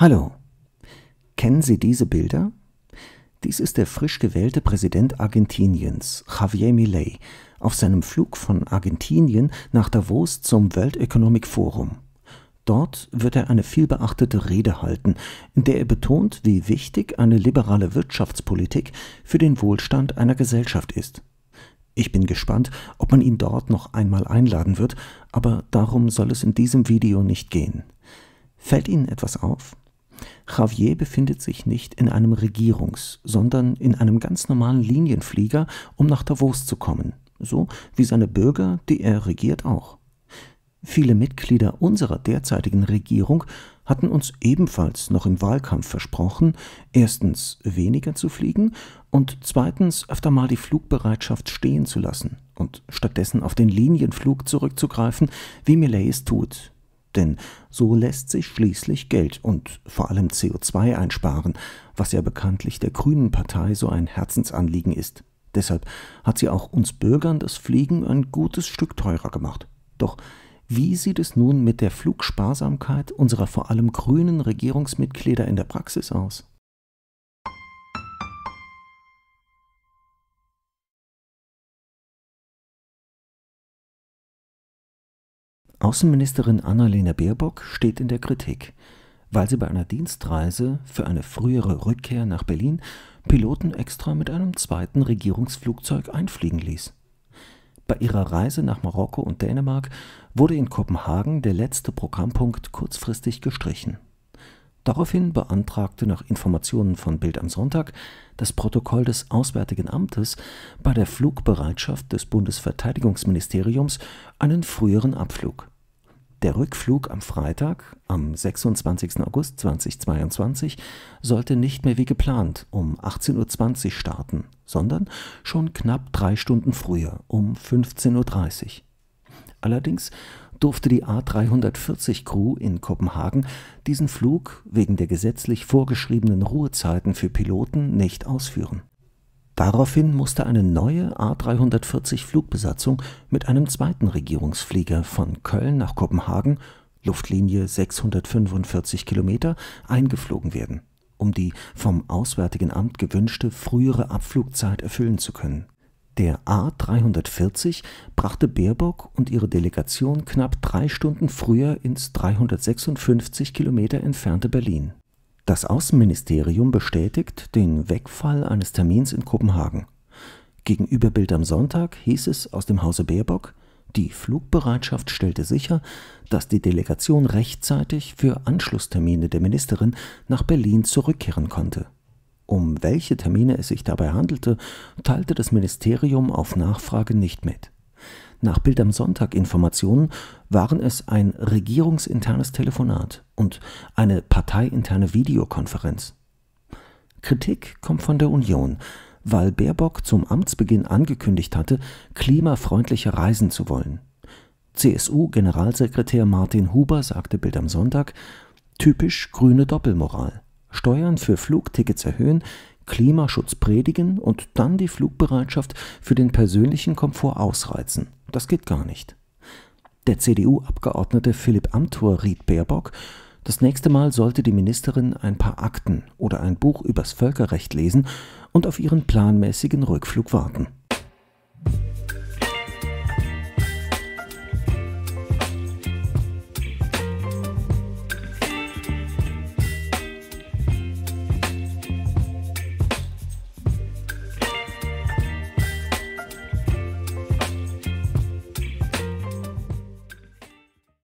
Hallo. Kennen Sie diese Bilder? Dies ist der frisch gewählte Präsident Argentiniens, Javier Milei, auf seinem Flug von Argentinien nach Davos zum World Economic Forum. Dort wird er eine vielbeachtete Rede halten, in der er betont, wie wichtig eine liberale Wirtschaftspolitik für den Wohlstand einer Gesellschaft ist. Ich bin gespannt, ob man ihn dort noch einmal einladen wird, aber darum soll es in diesem Video nicht gehen. Fällt Ihnen etwas auf? Javier befindet sich nicht in einem Regierungs-, sondern in einem ganz normalen Linienflieger, um nach Davos zu kommen, so wie seine Bürger, die er regiert, auch. Viele Mitglieder unserer derzeitigen Regierung hatten uns ebenfalls noch im Wahlkampf versprochen, erstens weniger zu fliegen und zweitens öfter mal die Flugbereitschaft stehen zu lassen und stattdessen auf den Linienflug zurückzugreifen, wie Millais es tut, denn so lässt sich schließlich Geld und vor allem CO2 einsparen, was ja bekanntlich der Grünen Partei so ein Herzensanliegen ist. Deshalb hat sie auch uns Bürgern das Fliegen ein gutes Stück teurer gemacht. Doch wie sieht es nun mit der Flugsparsamkeit unserer vor allem grünen Regierungsmitglieder in der Praxis aus? Außenministerin Annalena Baerbock steht in der Kritik, weil sie bei einer Dienstreise für eine frühere Rückkehr nach Berlin Piloten extra mit einem zweiten Regierungsflugzeug einfliegen ließ. Bei ihrer Reise nach Marokko und Dänemark wurde in Kopenhagen der letzte Programmpunkt kurzfristig gestrichen Daraufhin beantragte nach Informationen von Bild am Sonntag das Protokoll des Auswärtigen Amtes bei der Flugbereitschaft des Bundesverteidigungsministeriums einen früheren Abflug. Der Rückflug am Freitag, am 26. August 2022, sollte nicht mehr wie geplant um 18.20 Uhr starten, sondern schon knapp drei Stunden früher um 15.30 Uhr. Allerdings durfte die A340-Crew in Kopenhagen diesen Flug wegen der gesetzlich vorgeschriebenen Ruhezeiten für Piloten nicht ausführen. Daraufhin musste eine neue A340-Flugbesatzung mit einem zweiten Regierungsflieger von Köln nach Kopenhagen, Luftlinie 645 Kilometer, eingeflogen werden, um die vom Auswärtigen Amt gewünschte frühere Abflugzeit erfüllen zu können der A340 brachte Baerbock und ihre Delegation knapp drei Stunden früher ins 356 Kilometer entfernte Berlin. Das Außenministerium bestätigt den Wegfall eines Termins in Kopenhagen. Gegenüber Bild am Sonntag hieß es aus dem Hause Baerbock, die Flugbereitschaft stellte sicher, dass die Delegation rechtzeitig für Anschlusstermine der Ministerin nach Berlin zurückkehren konnte. Um welche Termine es sich dabei handelte, teilte das Ministerium auf Nachfrage nicht mit. Nach Bild am Sonntag Informationen waren es ein regierungsinternes Telefonat und eine parteiinterne Videokonferenz. Kritik kommt von der Union, weil Baerbock zum Amtsbeginn angekündigt hatte, klimafreundlicher reisen zu wollen. CSU-Generalsekretär Martin Huber sagte Bild am Sonntag, typisch grüne Doppelmoral. Steuern für Flugtickets erhöhen, Klimaschutz predigen und dann die Flugbereitschaft für den persönlichen Komfort ausreizen. Das geht gar nicht. Der CDU-Abgeordnete Philipp Amthor riet Baerbock, das nächste Mal sollte die Ministerin ein paar Akten oder ein Buch übers Völkerrecht lesen und auf ihren planmäßigen Rückflug warten.